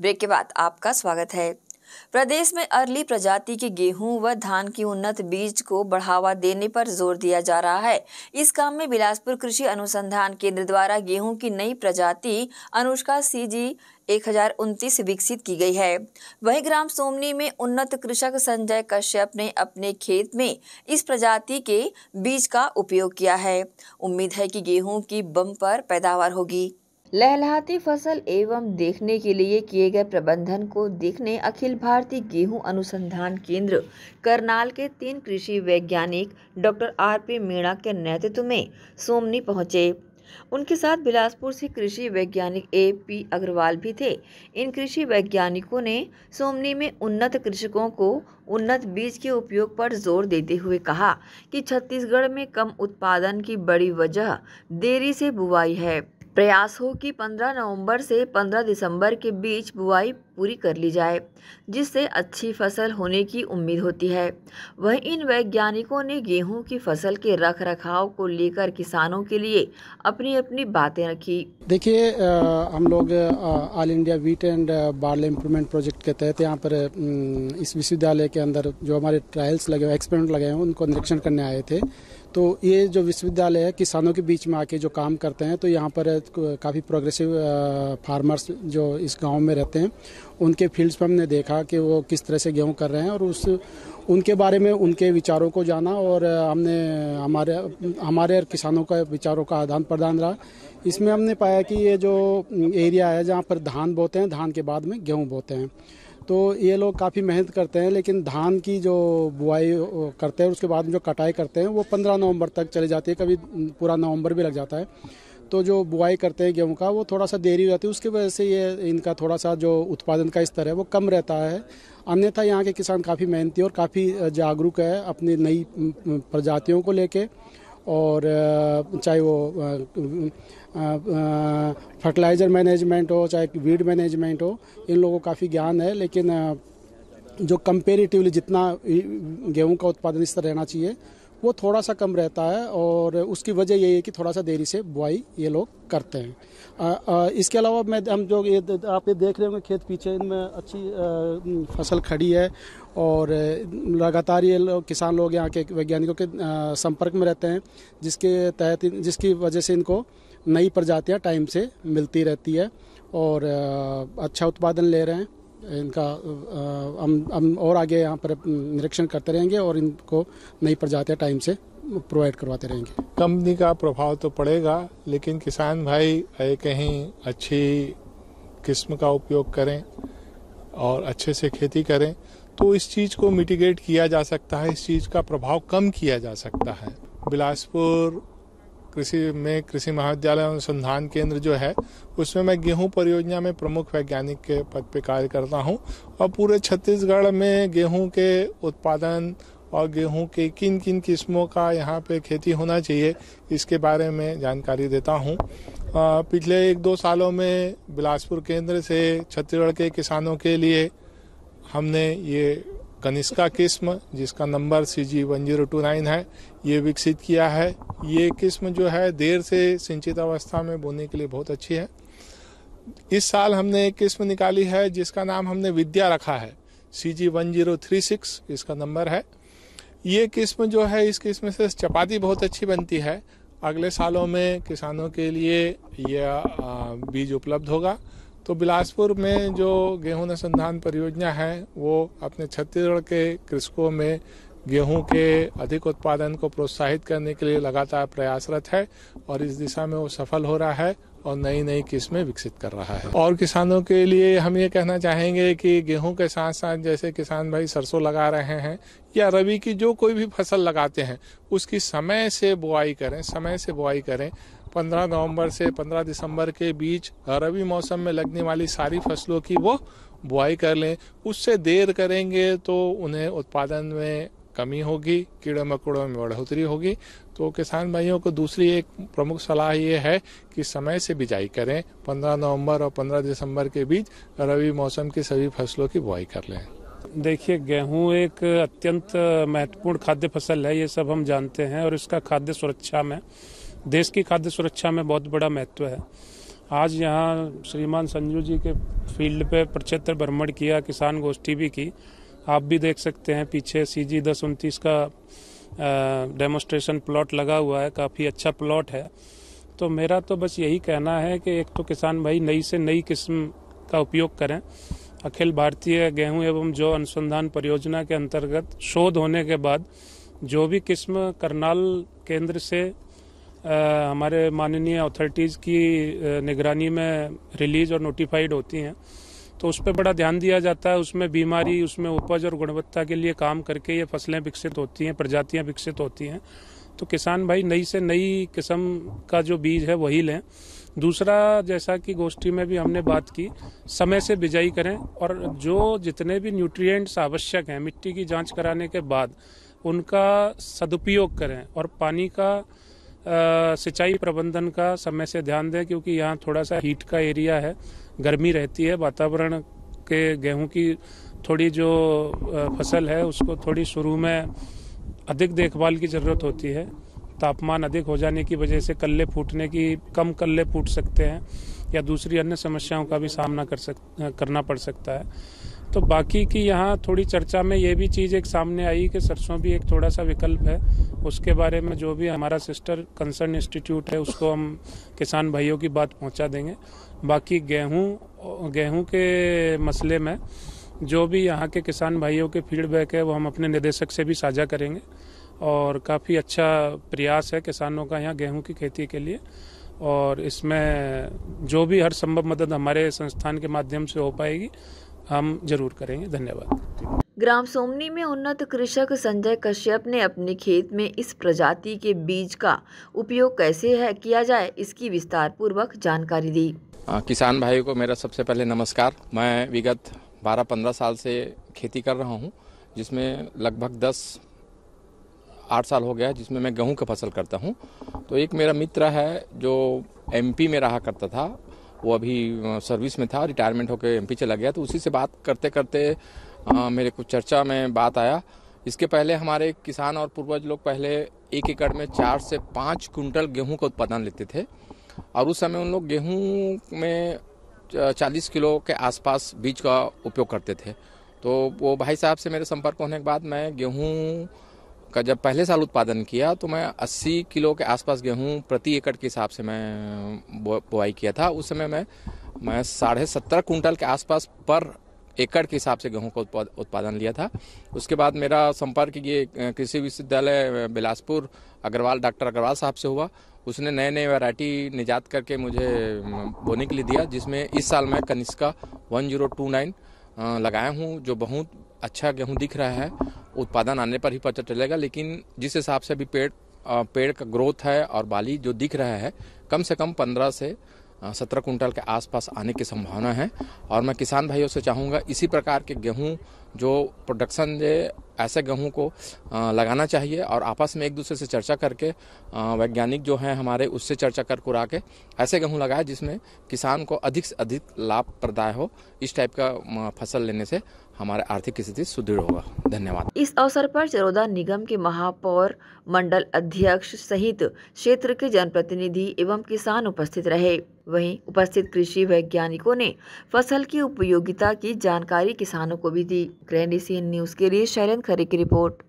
Break के बाद आपका स्वागत है प्रदेश में अर्ली प्रजाति के गेहूं व धान की उन्नत बीज को बढ़ावा देने पर जोर दिया जा रहा है इस काम में बिलासपुर कृषि अनुसंधान केंद्र द्वारा गेहूं की नई प्रजाति अनुष्का सी जी एक विकसित की गई है वहीं ग्राम सोमनी में उन्नत कृषक संजय कश्यप ने अपने खेत में इस प्रजाति के बीज का उपयोग किया है उम्मीद है कि गेहूं की बम्पर पैदावार होगी लहलाती फसल एवं देखने के लिए किए गए प्रबंधन को देखने अखिल भारतीय गेहूं अनुसंधान केंद्र करनाल के तीन कृषि वैज्ञानिक डॉक्टर आर पी मीणा के नेतृत्व में सोमनी पहुंचे उनके साथ बिलासपुर से कृषि वैज्ञानिक ए पी अग्रवाल भी थे इन कृषि वैज्ञानिकों ने सोमनी में उन्नत कृषकों को उन्नत बीज के उपयोग पर जोर देते हुए कहा कि छत्तीसगढ़ में कम उत्पादन की बड़ी वजह देरी से बुवाई है प्रयास हो कि 15 नवंबर से 15 दिसंबर के बीच बुआई पूरी कर ली जाए जिससे अच्छी फसल होने की उम्मीद होती है वहीं इन वैज्ञानिकों ने गेहूं की फसल के रख रखाव को लेकर किसानों के लिए अपनी अपनी बातें रखी देखिए हम लोग All India wheat and barley improvement project के तहत यहाँ पर इस विश्वविद्यालय के अंदर जो हमारे ट्रायल्स लगे हुए एक्सपेरिमेंट लगे हुए उनको निरीक्षण करने आए थे तो ये जो विश्वविद्यालय है किसानों के बीच में आके जो काम करते हैं तो यहाँ पर काफ़ी प्रोग्रेसिव फार्मर्स जो इस गांव में रहते हैं उनके फील्ड्स पर हमने देखा कि वो किस तरह से गेहूँ कर रहे हैं और उस उनके बारे में उनके विचारों को जाना और हमने हमारे हमारे और किसानों का विचारों का आदान प्रदान रहा इसमें हमने पाया कि ये जो एरिया है जहाँ पर धान बोते हैं धान के बाद में गेहूँ बोते हैं तो ये लोग काफ़ी मेहनत करते हैं लेकिन धान की जो बुआई करते हैं उसके बाद जो कटाई करते हैं वो पंद्रह नवंबर तक चले जाती है कभी पूरा नवंबर भी लग जाता है तो जो बुआई करते हैं गेहूं का वो थोड़ा सा देरी हो जाती है उसकी वजह से ये इनका थोड़ा सा जो उत्पादन का स्तर है वो कम रहता है अन्यथा यहाँ के किसान काफ़ी मेहनती और काफ़ी जागरूक है अपनी नई प्रजातियों को लेकर और चाहे वो फर्टिलाइज़र मैनेजमेंट हो चाहे वीड मैनेजमेंट हो इन लोगों को काफ़ी ज्ञान है लेकिन जो कंपेरेटिवली जितना गेहूं का उत्पादन स्तर रहना चाहिए वो थोड़ा सा कम रहता है और उसकी वजह यही है कि थोड़ा सा देरी से बुआई ये लोग करते हैं आ, आ, इसके अलावा मैं हम जो ये आप ये देख रहे होंगे खेत पीछे इनमें अच्छी आ, फसल खड़ी है और लगातार ये लोग किसान लोग यहाँ के वैज्ञानिकों के संपर्क में रहते हैं जिसके तहत जिसकी वजह से इनको नई प्रजातियाँ टाइम से मिलती रहती है और अच्छा उत्पादन ले रहे हैं इनका हम हम और आगे यहाँ पर निरीक्षण करते रहेंगे और इनको नई प्रजातियाँ टाइम से प्रोवाइड करवाते रहेंगे कंपनी का प्रभाव तो पड़ेगा लेकिन किसान भाई कहीं अच्छी किस्म का उपयोग करें और अच्छे से खेती करें तो इस चीज़ को मिटिगेट किया जा सकता है इस चीज़ का प्रभाव कम किया जा सकता है बिलासपुर कृषि में कृषि महाविद्यालय अनुसंधान केंद्र जो है उसमें मैं गेहूं परियोजना में प्रमुख वैज्ञानिक के पद पर कार्य करता हूं और पूरे छत्तीसगढ़ में गेहूं के उत्पादन और गेहूं के किन किन किस्मों का यहाँ पे खेती होना चाहिए इसके बारे में जानकारी देता हूँ पिछले एक दो सालों में बिलासपुर केंद्र से छत्तीसगढ़ के किसानों के लिए हमने ये कनिष्का किस्म जिसका नंबर C G one zero two nine है ये विकसित किया है ये किस्म जो है देर से सिंचित अवस्था में बोने के लिए बहुत अच्छी है इस साल हमने एक किस्म निकाली है जिसका नाम हमने विद्या रखा है C G one zero three six इसका नंबर है ये किस्म जो है इस किस्म से चपाती बहुत अच्छी बनती है अगले सालों में किसानों के लिए यह बीज उपलब्ध होगा तो बिलासपुर में जो गेहूं अनुसंधान परियोजना है वो अपने छत्तीसगढ़ के कृषकों में गेहूं के अधिक उत्पादन को प्रोत्साहित करने के लिए लगातार प्रयासरत है और इस दिशा में वो सफल हो रहा है और नई नई किस्में विकसित कर रहा है और किसानों के लिए हम ये कहना चाहेंगे कि गेहूं के साथ साथ जैसे किसान भाई सरसों लगा रहे हैं या रबी की जो कोई भी फसल लगाते हैं उसकी समय से बुआई करें समय से बुआई करें 15 नवंबर से 15 दिसंबर के बीच रबी मौसम में लगने वाली सारी फसलों की वो बुआई कर लें उससे देर करेंगे तो उन्हें उत्पादन में कमी होगी कीड़े मकोड़ों में बढ़ोतरी होगी तो किसान भाइयों को दूसरी एक प्रमुख सलाह ये है कि समय से बिजाई करें 15 नवंबर और 15 दिसंबर के बीच रबी मौसम की सभी फसलों की बुआई कर लें देखिए गेहूं एक अत्यंत महत्वपूर्ण खाद्य फसल है ये सब हम जानते हैं और इसका खाद्य सुरक्षा में देश की खाद्य सुरक्षा में बहुत बड़ा महत्व है आज यहाँ श्रीमान संजू जी के फील्ड पे प्रचित्र भ्रमण किया किसान गोष्ठी भी की आप भी देख सकते हैं पीछे सी जी दस उनतीस का डेमोस्ट्रेशन प्लॉट लगा हुआ है काफ़ी अच्छा प्लॉट है तो मेरा तो बस यही कहना है कि एक तो किसान भाई नई से नई किस्म का उपयोग करें अखिल भारतीय गेहूं एवं जो अनुसंधान परियोजना के अंतर्गत शोध होने के बाद जो भी किस्म करनाल केंद्र से हमारे माननीय अथॉरिटीज़ की निगरानी में रिलीज और नोटिफाइड होती हैं तो उस पर बड़ा ध्यान दिया जाता है उसमें बीमारी हाँ। उसमें उपज और गुणवत्ता के लिए काम करके ये फसलें विकसित होती हैं प्रजातियाँ विकसित होती हैं तो किसान भाई नई से नई किस्म का जो बीज है वही लें दूसरा जैसा कि गोष्ठी में भी हमने बात की समय से बिजाई करें और जो जितने भी न्यूट्रिएंट्स आवश्यक हैं मिट्टी की जांच कराने के बाद उनका सदुपयोग करें और पानी का सिंचाई प्रबंधन का समय से ध्यान दें क्योंकि यहाँ थोड़ा सा हीट का एरिया है गर्मी रहती है वातावरण के गेहूं की थोड़ी जो फसल है उसको थोड़ी शुरू में अधिक देखभाल की ज़रूरत होती है तापमान अधिक हो जाने की वजह से कल्ले फूटने की कम कल्ले फूट सकते हैं या दूसरी अन्य समस्याओं का भी सामना कर सक करना पड़ सकता है तो बाकी की यहाँ थोड़ी चर्चा में ये भी चीज़ एक सामने आई कि सरसों भी एक थोड़ा सा विकल्प है उसके बारे में जो भी हमारा सिस्टर कंसर्न इंस्टीट्यूट है उसको हम किसान भाइयों की बात पहुँचा देंगे बाकी गेहूँ गेहूँ के मसले में जो भी यहाँ के किसान भाइयों के फीडबैक है वो हम अपने निदेशक से भी साझा करेंगे और काफ़ी अच्छा प्रयास है किसानों का यहाँ गेहूं की खेती के लिए और इसमें जो भी हर संभव मदद हमारे संस्थान के माध्यम से हो पाएगी हम जरूर करेंगे धन्यवाद ग्राम सोमनी में उन्नत कृषक संजय कश्यप ने अपने खेत में इस प्रजाति के बीज का उपयोग कैसे है किया जाए इसकी विस्तार पूर्वक जानकारी दी किसान भाई को मेरा सबसे पहले नमस्कार मैं विगत 12-15 साल से खेती कर रहा हूं जिसमें लगभग 10 आठ साल हो गया जिसमें मैं गेहूं का फसल करता हूं तो एक मेरा मित्र है जो एमपी में रहा करता था वो अभी सर्विस में था रिटायरमेंट होकर एम चला गया तो उसी से बात करते करते आ, मेरे को चर्चा में बात आया इसके पहले हमारे किसान और पूर्वज लोग पहले एक एकड़ में चार से पाँच कुंटल गेहूं का उत्पादन लेते थे और उस समय उन लोग गेहूं में चालीस किलो के आसपास बीज का उपयोग करते थे तो वो भाई साहब से मेरे संपर्क होने के बाद मैं गेहूँ का जब पहले साल उत्पादन किया तो मैं 80 किलो के आसपास गेहूं प्रति एकड़ के हिसाब से मैं बुआई किया था उस समय मैं मैं साढ़े सत्रह कुंटल के आसपास पर एकड़ के हिसाब से गेहूं का उत्पादन लिया था उसके बाद मेरा संपर्क ये कृषि विश्वविद्यालय बिलासपुर अग्रवाल डॉक्टर अग्रवाल साहब से हुआ उसने नए नए वैरायटी निजात करके मुझे बोने के लिए दिया जिसमें इस साल मैं Kanishka one zero two nine लगाया हूँ जो बहुत अच्छा गेहूँ दिख रहा है उत्पादन आने पर ही पता चलेगा लेकिन जिस हिसाब से अभी पेड़ पेड़ का ग्रोथ है और बाली जो दिख रहा है कम से कम पंद्रह से सत्रह कुंटल के आसपास आने की संभावना है और मैं किसान भाइयों से चाहूँगा इसी प्रकार के गेहूँ जो प्रोडक्शन दे ऐसे गेहूँ को लगाना चाहिए और आपस में एक दूसरे से चर्चा करके वैज्ञानिक जो हैं हमारे उससे चर्चा कर कुरा के ऐसे गेहूँ लगाए जिसमें किसान को अधिक से अधिक लाभ प्रदाय हो इस टाइप का फसल लेने से हमारा आर्थिक स्थिति सुदृढ़ होगा धन्यवाद इस अवसर पर चरोदा निगम के महापौर मंडल अध्यक्ष सहित क्षेत्र के जनप्रतिनिधि एवं किसान उपस्थित रहे वहीं उपस्थित कृषि वैज्ञानिकों ने फसल की उपयोगिता की जानकारी किसानों को भी दी ग्रैंड एशियन न्यूज के लिए शैलन खरे की रिपोर्ट